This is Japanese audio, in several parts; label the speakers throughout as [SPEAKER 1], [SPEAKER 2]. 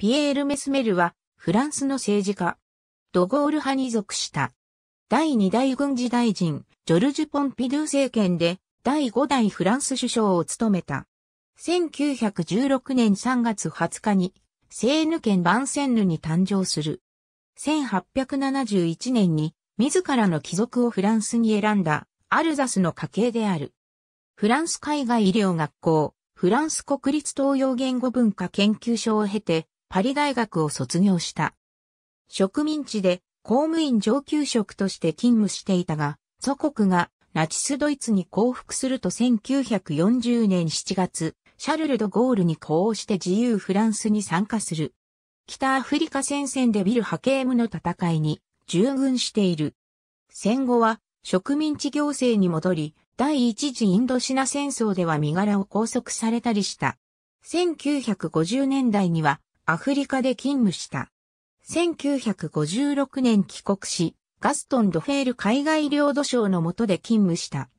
[SPEAKER 1] ピエール・メスメルは、フランスの政治家、ドゴール派に属した。第2代軍事大臣、ジョルジュ・ポンピドゥ政権で、第5代フランス首相を務めた。1916年3月20日に、セーヌ県バンセンヌに誕生する。1871年に、自らの貴族をフランスに選んだ、アルザスの家系である。フランス海外医療学校、フランス国立東洋言語文化研究所を経て、パリ大学を卒業した。植民地で公務員上級職として勤務していたが、祖国がナチスドイツに降伏すると1940年7月、シャルル・ド・ゴールに呼応して自由フランスに参加する。北アフリカ戦線でビル・ハケームの戦いに従軍している。戦後は植民地行政に戻り、第一次インドシナ戦争では身柄を拘束されたりした。1950年代にはアフリカで勤務した。1956年帰国し、ガストン・ドフェール海外領土省の下で勤務した。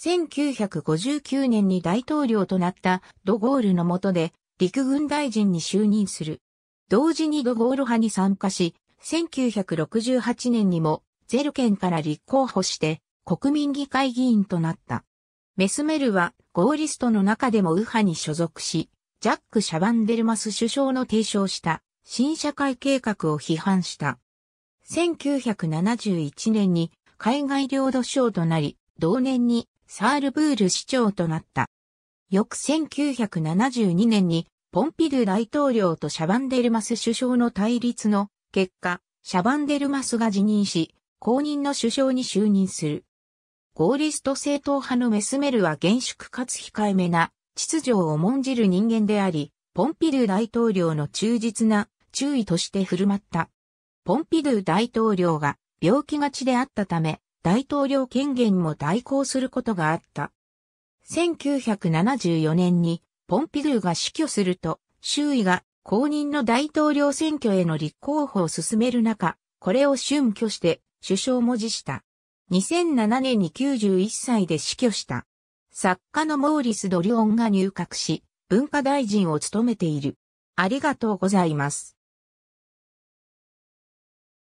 [SPEAKER 1] 1959年に大統領となったドゴールの下で陸軍大臣に就任する。同時にドゴール派に参加し、1968年にもゼル県から立候補して国民議会議員となった。メスメルはゴーリストの中でも右派に所属し、ジャック・シャバンデルマス首相の提唱した新社会計画を批判した。1971年に海外領土省となり、同年にサールブール市長となった。翌1972年にポンピドゥ大統領とシャバンデルマス首相の対立の結果、シャバンデルマスが辞任し、公認の首相に就任する。ゴーリスト正統派のメスメルは厳粛かつ控えめな秩序を重んじる人間であり、ポンピドゥ大統領の忠実な注意として振る舞った。ポンピドゥ大統領が病気がちであったため、大統領権限も代行することがあった。1974年にポンピドゥが死去すると、周囲が公認の大統領選挙への立候補を進める中、これを瞬挙して首相も辞した。2007年に91歳で死去した。作家のモーリス・ドリオンが入閣し、文化大臣を務めている。ありがとうございます。